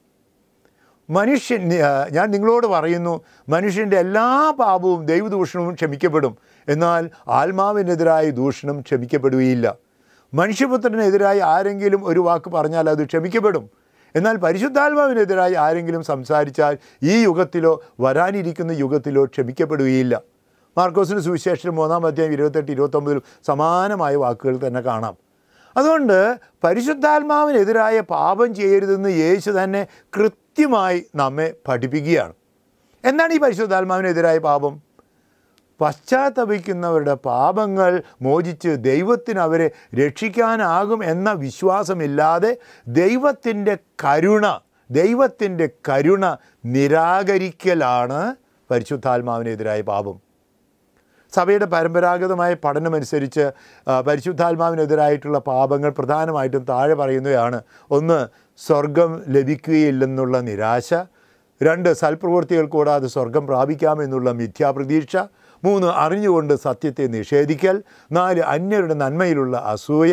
മനുഷ്യൻ ഞാൻ നിങ്ങളോട് പറയുന്നു മനുഷ്യൻ്റെ എല്ലാ പാപവും ദൈവദൂഷണവും ക്ഷമിക്കപ്പെടും എന്നാൽ ആത്മാവിനെതിരായ ദൂഷണം ക്ഷമിക്കപ്പെടുകയില്ല മനുഷ്യപുത്രനെതിരായി ആരെങ്കിലും ഒരു വാക്ക് പറഞ്ഞാൽ അത് ക്ഷമിക്കപ്പെടും എന്നാൽ പരിശുദ്ധാത്മാവിനെതിരായി ആരെങ്കിലും സംസാരിച്ചാൽ ഈ യുഗത്തിലോ വരാനിരിക്കുന്ന യുഗത്തിലോ ക്ഷമിക്കപ്പെടുകയില്ല മാർക്കോസിന് സുവിശേഷം മൂന്നാം അധ്യായം ഇരുപത്തെട്ട് ഇരുപത്തൊമ്പതിലും സമാനമായ വാക്കുകൾ തന്നെ കാണാം അതുകൊണ്ട് പരിശുദ്ധാത്മാവിനെതിരായ പാപം ചെയ്യരുതെന്ന് യേശു തന്നെ കൃത്യമായി നമ്മെ പഠിപ്പിക്കുകയാണ് എന്താണ് ഈ പരിശുദ്ധാത്മാവിനെതിരായ പാപം പശ്ചാത്തപിക്കുന്നവരുടെ പാപങ്ങൾ മോചിച്ച് ദൈവത്തിന് അവരെ രക്ഷിക്കാനാകും എന്ന വിശ്വാസമില്ലാതെ ദൈവത്തിൻ്റെ കരുണ ദൈവത്തിൻ്റെ കരുണ നിരാകരിക്കലാണ് പരിശുദ്ധാത്മാവിനെതിരായ പാപം സഭയുടെ പരമ്പരാഗതമായ പഠനമനുസരിച്ച് പരിശുദ്ധാത്മാവിനെതിരായിട്ടുള്ള പാപങ്ങൾ പ്രധാനമായിട്ടും താഴെ പറയുന്നതാണ് ഒന്ന് സ്വർഗം ലഭിക്കുകയില്ലെന്നുള്ള നിരാശ രണ്ട് സൽപ്രവൃത്തികൾ കൂടാതെ സ്വർഗം പ്രാപിക്കാമെന്നുള്ള മിഥ്യാപ്രതീക്ഷ മൂന്ന് അറിഞ്ഞുകൊണ്ട് സത്യത്തെ നിഷേധിക്കൽ നാല് അന്യരുടെ നന്മയിലുള്ള അസൂയ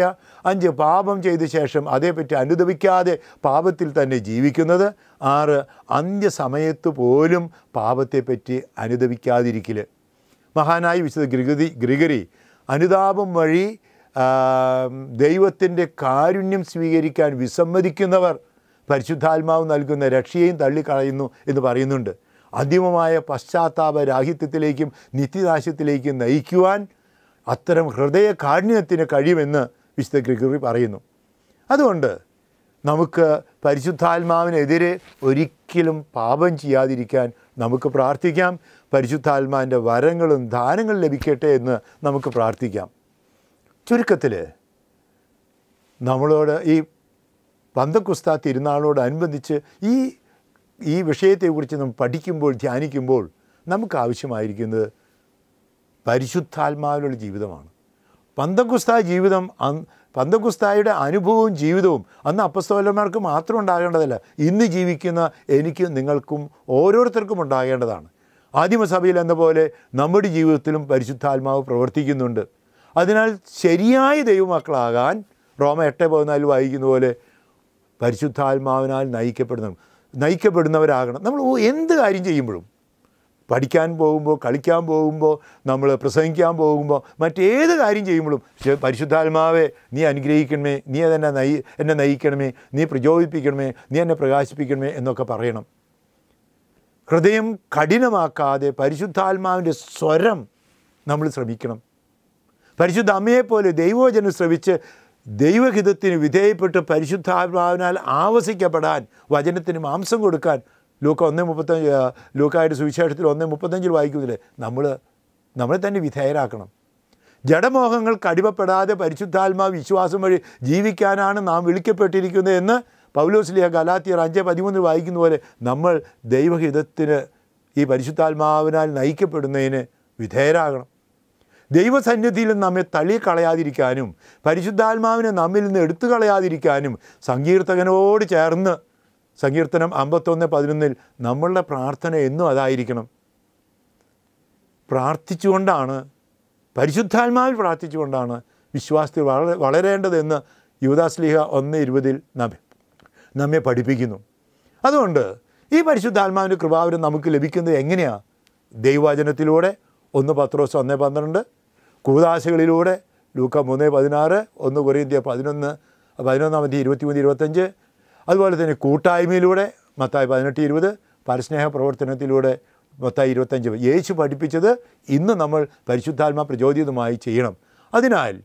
അഞ്ച് പാപം ചെയ്ത ശേഷം അതേപ്പറ്റി അനുദവിക്കാതെ പാപത്തിൽ തന്നെ ജീവിക്കുന്നത് ആറ് അന്ത്യസമയത്ത് പോലും പാപത്തെപ്പറ്റി അനുദവിക്കാതിരിക്കൽ മഹാനായി വിശുദ്ധ ഗ്രിഗതി ഗ്രിഗരി അനുതാപം വഴി ദൈവത്തിൻ്റെ കാരുണ്യം സ്വീകരിക്കാൻ വിസമ്മതിക്കുന്നവർ പരിശുദ്ധാത്മാവ് നൽകുന്ന രക്ഷയെയും തള്ളിക്കളയുന്നു എന്ന് പറയുന്നുണ്ട് അന്തിമമായ പശ്ചാത്താപരാഹിത്യത്തിലേക്കും നിത്യനാശത്തിലേക്കും നയിക്കുവാൻ അത്തരം ഹൃദയ കാഠിന്യത്തിന് കഴിയുമെന്ന് വിശുദ്ധ ഗ്രിഗറി പറയുന്നു അതുകൊണ്ട് നമുക്ക് പരിശുദ്ധാത്മാവിനെതിരെ ഒരിക്കലും പാപം ചെയ്യാതിരിക്കാൻ നമുക്ക് പ്രാർത്ഥിക്കാം പരിശുദ്ധാത്മാവിൻ്റെ വരങ്ങളും ദാനങ്ങളും ലഭിക്കട്ടെ എന്ന് നമുക്ക് പ്രാർത്ഥിക്കാം ചുരുക്കത്തിൽ നമ്മളോട് ഈ പന്തക്കുസ്ത തിരുനാളോടനുബന്ധിച്ച് ഈ ഈ വിഷയത്തെക്കുറിച്ച് നമ്മൾ പഠിക്കുമ്പോൾ ധ്യാനിക്കുമ്പോൾ നമുക്ക് ആവശ്യമായിരിക്കുന്നത് പരിശുദ്ധാത്മാവിലുള്ള ജീവിതമാണ് പന്തക്കുസ്ത ജീവിതം പന്തക്കുസ്തായുടെ അനുഭവവും ജീവിതവും അന്ന് അപ്പസ്തോലന്മാർക്ക് മാത്രം ഉണ്ടാകേണ്ടതല്ല ഇന്ന് ജീവിക്കുന്ന എനിക്കും നിങ്ങൾക്കും ഓരോരുത്തർക്കും ഉണ്ടാകേണ്ടതാണ് ആദിമസഭയിൽ എന്ന പോലെ നമ്മുടെ ജീവിതത്തിലും പരിശുദ്ധാത്മാവ് പ്രവർത്തിക്കുന്നുണ്ട് അതിനാൽ ശരിയായ ദൈവമക്കളാകാൻ റോമ എട്ട് പതിനാല് വായിക്കുന്ന പോലെ പരിശുദ്ധാത്മാവിനാൽ നയിക്കപ്പെടുന്നു നയിക്കപ്പെടുന്നവരാകണം നമ്മൾ എന്ത് കാര്യം ചെയ്യുമ്പോഴും പഠിക്കാൻ പോകുമ്പോൾ കളിക്കാൻ പോകുമ്പോൾ നമ്മൾ പ്രസംഗിക്കാൻ പോകുമ്പോൾ മറ്റേത് കാര്യം ചെയ്യുമ്പോഴും പരിശുദ്ധാത്മാവെ നീ അനുഗ്രഹിക്കണമേ നീ അതെന്നെ നയി എന്നെ നയിക്കണമേ നീ പ്രചോദിപ്പിക്കണമേ നീ എന്നെ പ്രകാശിപ്പിക്കണമേ എന്നൊക്കെ പറയണം ഹൃദയം കഠിനമാക്കാതെ പരിശുദ്ധാത്മാവിൻ്റെ സ്വരം നമ്മൾ ശ്രമിക്കണം പരിശുദ്ധ അമ്മയെപ്പോലെ ദൈവോചനം ശ്രമിച്ച് ദൈവഹിതത്തിന് വിധേയപ്പെട്ട് പരിശുദ്ധാത്മാവിനാൽ ആവസിക്കപ്പെടാൻ വചനത്തിന് മാംസം കൊടുക്കാൻ ലൂക്ക ഒന്നേ മുപ്പത്തഞ്ച് ലൂക്കായിട്ട് സുവിശേഷത്തിൽ ഒന്നേ മുപ്പത്തഞ്ചിൽ വായിക്കുന്നില്ലേ നമ്മൾ നമ്മളെ തന്നെ വിധേയരാക്കണം ജഡമോഹങ്ങൾക്ക് അടിമപ്പെടാതെ പരിശുദ്ധാത്മാവ് വിശ്വാസം വഴി ജീവിക്കാനാണ് നാം വിളിക്കപ്പെട്ടിരിക്കുന്നത് എന്ന് പൗലോസ്ലിയ ഗലാത്തിയർ അഞ്ചേ പതിമൂന്നിൽ വായിക്കുന്ന പോലെ നമ്മൾ ദൈവഹിതത്തിന് ഈ പരിശുദ്ധാത്മാവിനാൽ നയിക്കപ്പെടുന്നതിന് വിധേയരാകണം ദൈവസന്നിധിയിൽ നമ്മെ തള്ളിക്കളയാതിരിക്കാനും പരിശുദ്ധാത്മാവിനെ നമ്മിൽ നിന്ന് എടുത്തു കളയാതിരിക്കാനും സങ്കീർത്തകനോട് ചേർന്ന് സങ്കീർത്തനം അമ്പത്തൊന്ന് പതിനൊന്നിൽ നമ്മളുടെ പ്രാർത്ഥന എന്നും അതായിരിക്കണം പ്രാർത്ഥിച്ചുകൊണ്ടാണ് പരിശുദ്ധാത്മാവിൽ പ്രാർത്ഥിച്ചുകൊണ്ടാണ് വിശ്വാസത്തിൽ വളരെ വളരേണ്ടതെന്ന് യുവദാസ്ലിഹ ഒന്ന് ഇരുപതിൽ നമ്മെ നമ്മെ പഠിപ്പിക്കുന്നു അതുകൊണ്ട് ഈ പരിശുദ്ധാത്മാവിൻ്റെ കൃപാവരം നമുക്ക് ലഭിക്കുന്നത് എങ്ങനെയാണ് ദൈവവചനത്തിലൂടെ ഒന്ന് പത്രോസ് ഒന്ന് പന്ത്രണ്ട് കൂതാശകളിലൂടെ ലൂക്ക മൂന്ന് പതിനാറ് ഒന്ന് കുറേന്ത്യ പതിനൊന്ന് പതിനൊന്നാമത്തെ ഇരുപത്തി മൂന്ന് ഇരുപത്തഞ്ച് അതുപോലെ തന്നെ കൂട്ടായ്മയിലൂടെ മത്തായി പതിനെട്ട് ഇരുപത് പരസ്നേഹ പ്രവർത്തനത്തിലൂടെ മത്തായി ഇരുപത്തഞ്ച് യേശു പഠിപ്പിച്ചത് ഇന്ന് നമ്മൾ പരിശുദ്ധാത്മ പ്രചോദിതമായി ചെയ്യണം അതിനാൽ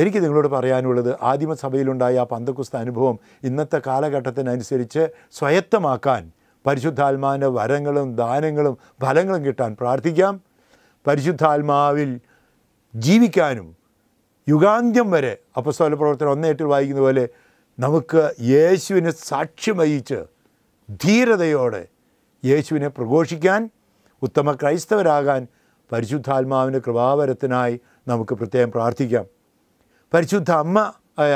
എനിക്ക് നിങ്ങളോട് പറയാനുള്ളത് ആദിമസഭയിലുണ്ടായ ആ പന്തക്കുസ്ത അനുഭവം ഇന്നത്തെ കാലഘട്ടത്തിനനുസരിച്ച് സ്വയത്തമാക്കാൻ പരിശുദ്ധാത്മാവിൻ്റെ വരങ്ങളും ദാനങ്ങളും ഫലങ്ങളും കിട്ടാൻ പ്രാർത്ഥിക്കാം പരിശുദ്ധാത്മാവിൽ ജീവിക്കാനും യുഗാന്ത്യം വരെ അപ്പസ്തോല പ്രവർത്തനം ഒന്നേറ്റിൽ വായിക്കുന്ന പോലെ നമുക്ക് യേശുവിനെ സാക്ഷ്യം വഹിച്ച് ധീരതയോടെ യേശുവിനെ പ്രഘോഷിക്കാൻ ഉത്തമ ക്രൈസ്തവരാകാൻ പരിശുദ്ധാത്മാവിൻ്റെ കൃപാവരത്തിനായി നമുക്ക് പ്രത്യേകം പ്രാർത്ഥിക്കാം പരിശുദ്ധ അമ്മ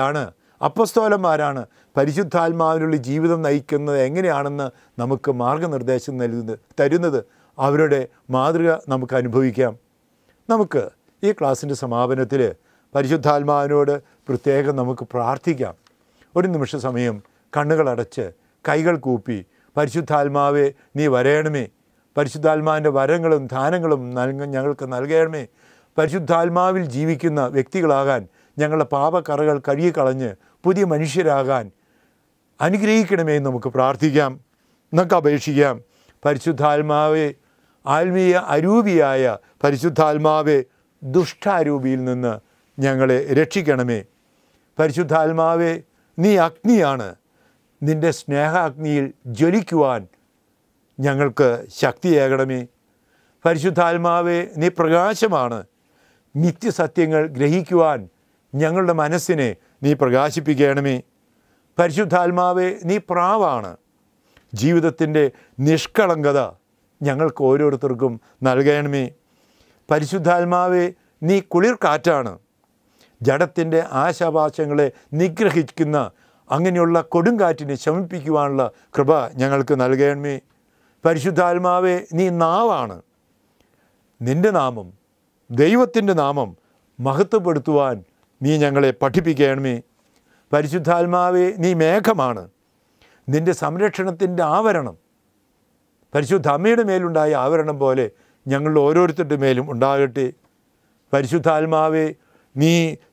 ആണ് അപ്പസ്തോലന്മാരാണ് പരിശുദ്ധാത്മാവിനുള്ളിൽ ജീവിതം നയിക്കുന്നത് എങ്ങനെയാണെന്ന് നമുക്ക് മാർഗനിർദ്ദേശം നൽകുന്നത് തരുന്നത് അവരുടെ മാതൃക നമുക്ക് അനുഭവിക്കാം നമുക്ക് ഈ ക്ലാസ്സിൻ്റെ സമാപനത്തിൽ പരിശുദ്ധാത്മാവിനോട് പ്രത്യേകം നമുക്ക് പ്രാർത്ഥിക്കാം ഒരു നിമിഷ സമയം കണ്ണുകളടച്ച് കൈകൾ കൂപ്പി പരിശുദ്ധാത്മാവെ നീ വരയണമേ പരിശുദ്ധാത്മാവിൻ്റെ വരങ്ങളും ദാനങ്ങളും നൽക ഞങ്ങൾക്ക് നൽകണമേ പരിശുദ്ധാത്മാവിൽ ജീവിക്കുന്ന വ്യക്തികളാകാൻ ഞങ്ങളുടെ പാപക്കറകൾ കഴുകിക്കളഞ്ഞ് പുതിയ മനുഷ്യരാകാൻ അനുഗ്രഹിക്കണമേ നമുക്ക് പ്രാർത്ഥിക്കാം നമുക്ക് അപേക്ഷിക്കാം പരിശുദ്ധാത്മാവേ ആത്മീയ അരൂപിയായ പരിശുദ്ധാത്മാവെ ദുഷ്ടാരൂപിയിൽ നിന്ന് ഞങ്ങളെ രക്ഷിക്കണമേ പരിശുദ്ധാത്മാവെ നീ അഗ്നിയാണ് നിൻ്റെ സ്നേഹാഗ്നിയിൽ ജ്വലിക്കുവാൻ ഞങ്ങൾക്ക് ശക്തിയേകണമേ പരിശുദ്ധാത്മാവെ നീ പ്രകാശമാണ് നിത്യസത്യങ്ങൾ ഗ്രഹിക്കുവാൻ ഞങ്ങളുടെ മനസ്സിനെ നീ പ്രകാശിപ്പിക്കണമേ പരിശുദ്ധാത്മാവെ നീ പ്രാവാണ് ജീവിതത്തിൻ്റെ നിഷ്കളങ്കത ഞങ്ങൾക്ക് ഓരോരുത്തർക്കും നൽകണമേ പരിശുദ്ധാത്മാവേ നീ കുളിർ കാറ്റാണ് ജഡത്തിൻ്റെ ആശാപാശങ്ങളെ നിഗ്രഹിക്കുന്ന അങ്ങനെയുള്ള കൊടുങ്കാറ്റിനെ ശമിപ്പിക്കുവാനുള്ള കൃപ ഞങ്ങൾക്ക് നൽകണമേ പരിശുദ്ധാത്മാവേ നീ നാവാണ് നിൻ്റെ നാമം ദൈവത്തിൻ്റെ നാമം മഹത്വപ്പെടുത്തുവാൻ നീ ഞങ്ങളെ പഠിപ്പിക്കണമേ പരിശുദ്ധാത്മാവേ നീ മേഘമാണ് നിൻ്റെ സംരക്ഷണത്തിൻ്റെ ആവരണം പരിശുദ്ധ അമ്മയുടെ മേലുണ്ടായ ആവരണം പോലെ ഞങ്ങളുടെ ഓരോരുത്തരുടെ മേലും ഉണ്ടാകട്ടെ പരിശുദ്ധാത്മാവേ നീ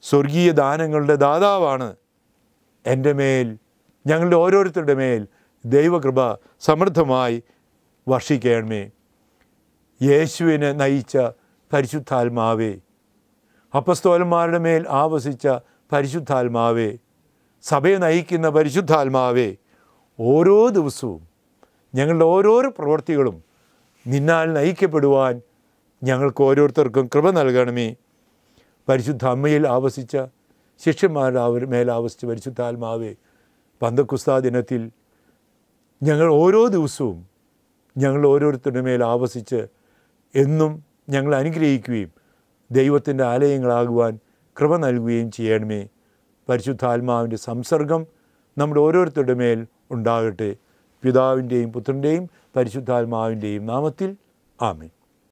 സ്വർഗീയ ദാനങ്ങളുടെ ദാതാവാണ് എൻ്റെ മേൽ ഞങ്ങളുടെ ഓരോരുത്തരുടെ മേൽ ദൈവകൃപ സമൃദ്ധമായി വർഷിക്കണമേ യേശുവിനെ നയിച്ച പരിശുദ്ധാത്മാവേ അപ്പസ്തോലന്മാരുടെ മേൽ ആവസിച്ച പരിശുദ്ധാത്മാവേ സഭയെ നയിക്കുന്ന പരിശുദ്ധാത്മാവേ ഓരോ ദിവസവും ഞങ്ങളുടെ ഓരോരോ പ്രവൃത്തികളും നിന്നാൽ നയിക്കപ്പെടുവാൻ ഞങ്ങൾക്ക് ഓരോരുത്തർക്കും കൃപ നൽകണമേ പരിശുദ്ധ അമ്മയിൽ ആവസിച്ച ശിഷ്യന്മാരുടെ മേലാവസിച്ച പരിശുദ്ധാത്മാവെ പന്തക്കുസ്താ ദിനത്തിൽ ഞങ്ങൾ ഓരോ ദിവസവും ഞങ്ങൾ ഓരോരുത്തരുടെ മേൽ ആവസിച്ച് എന്നും ഞങ്ങൾ അനുഗ്രഹിക്കുകയും ദൈവത്തിൻ്റെ ആലയങ്ങളാകുവാൻ കൃപ നൽകുകയും ചെയ്യണമേ പരിശുദ്ധാത്മാവിൻ്റെ സംസർഗം നമ്മുടെ ഓരോരുത്തരുടെ മേൽ ഉണ്ടാകട്ടെ പിതാവിൻ്റെയും പുത്രൻ്റെയും പരിശുദ്ധാത്മാവിൻ്റെയും നാമത്തിൽ ആമേൻ